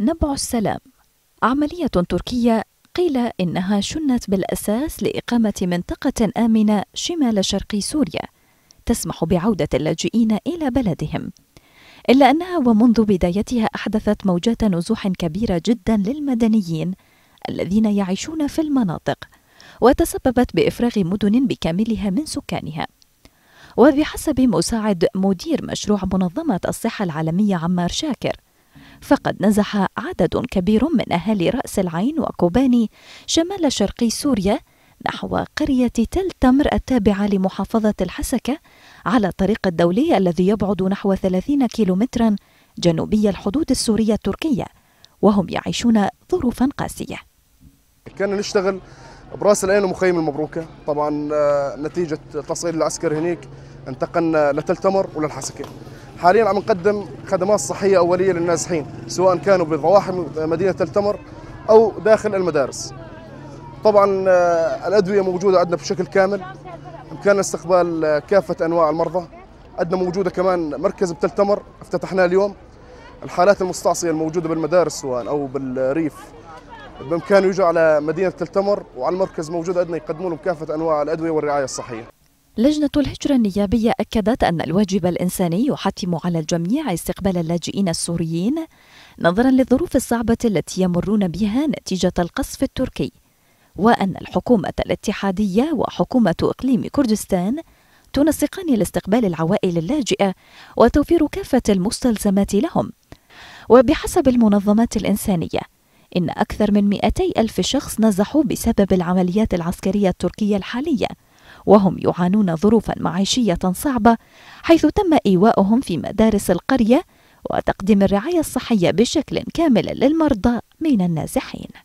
نبع السلام عملية تركية قيل إنها شنت بالأساس لإقامة منطقة آمنة شمال شرق سوريا تسمح بعودة اللاجئين إلى بلدهم إلا أنها ومنذ بدايتها أحدثت موجات نزوح كبيرة جدا للمدنيين الذين يعيشون في المناطق وتسببت بإفراغ مدن بكاملها من سكانها وبحسب مساعد مدير مشروع منظمة الصحة العالمية عمار شاكر فقد نزح عدد كبير من أهالي رأس العين وكوباني شمال شرقي سوريا نحو قرية تل تمر التابعة لمحافظة الحسكة على الطريق الدولي الذي يبعد نحو 30 كيلومترا جنوبي الحدود السورية التركية وهم يعيشون ظروفا قاسية كنا نشتغل براس العين ومخيم المبروكة طبعا آه، نتيجة تصعيد العسكر هناك انتقلنا لتل تمر وللحسكة حاليا عم نقدم خدمات صحيه اوليه للنازحين سواء كانوا بضواحي مدينه التمر او داخل المدارس طبعا آه، الادويه موجوده عندنا بشكل كامل بامكاننا استقبال آه، كافه انواع المرضى عندنا موجوده كمان مركز بتلتمر تمر افتتحناه اليوم الحالات المستعصيه الموجوده بالمدارس سواء او بالريف بامكانه يجوا على مدينه تلتمر وعلى المركز موجود عندنا يقدموا لهم كافه انواع الادويه والرعايه الصحيه لجنة الهجرة النيابية أكدت أن الواجب الإنساني يحتم على الجميع استقبال اللاجئين السوريين نظرا للظروف الصعبة التي يمرون بها نتيجة القصف التركي وأن الحكومة الاتحادية وحكومة إقليم كردستان تنسقان لاستقبال العوائل اللاجئة وتوفير كافة المستلزمات لهم وبحسب المنظمات الإنسانية إن أكثر من 200 ألف شخص نزحوا بسبب العمليات العسكرية التركية الحالية وهم يعانون ظروفا معيشية صعبة حيث تم إيواؤهم في مدارس القرية وتقديم الرعاية الصحية بشكل كامل للمرضى من النازحين